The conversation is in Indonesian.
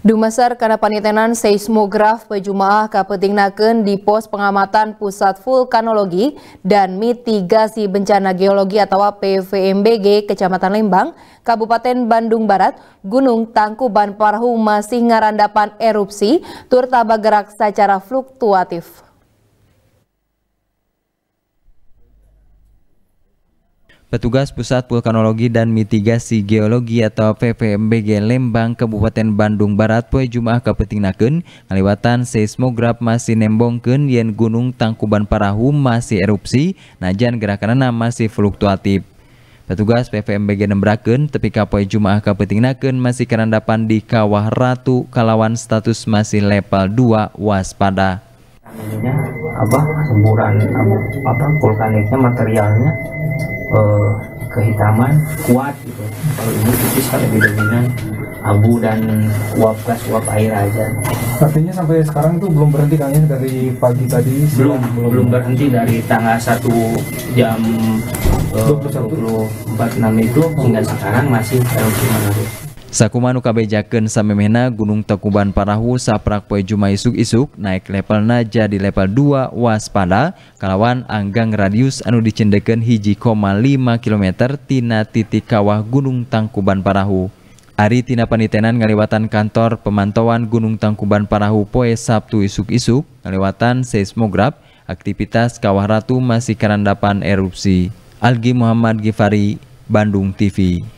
Dumasar karena panitenan seismograf pejumaah kapetingnaken di pos pengamatan pusat vulkanologi dan mitigasi bencana geologi atau PVMBG Kecamatan Lembang, Kabupaten Bandung Barat, Gunung Tangkuban Parahu masih ngarandapan erupsi, turta bergerak secara fluktuatif. Petugas Pusat Vulkanologi dan Mitigasi Geologi atau PVMBG Lembang Kabupaten Bandung Barat poe Jumaah Naken ngaliwatan seismograf masih nembongkeun yen Gunung Tangkuban Parahu masih erupsi najan gerakanana masih fluktuatif. Petugas PVMBG nembrakeun tepi ka poe Jumaah Naken masih karandapan di Kawah Ratu kalawan status masih level 2 waspada. Apa semburan apa vulkaniknya materialnya uh, kehitaman kuat gitu kalau ini tipis kan lebih dominan abu dan uap gas uap air aja artinya sampai sekarang tuh belum berhenti kan ya dari pagi tadi belum belum, belum berhenti dari tanggal 1 jam uh, enam itu hingga sekarang masih terus menerus Sakumanu kabejaken samemehna Gunung Tekuban Parahu saprak poe Jumaah isuk-isuk naik levelna jadi level 2 waspada kalawan anggang radius anu dicendekeun 1,5 km tina titik kawah Gunung Tangkuban Parahu. Ari tina panitenan ngaliwatan kantor pemantauan Gunung Tangkuban Parahu poe Sabtu isuk-isuk ngaliwatan seismograf aktivitas Kawah Ratu masih kerandapan erupsi. Algi Muhammad Gifari, Bandung TV.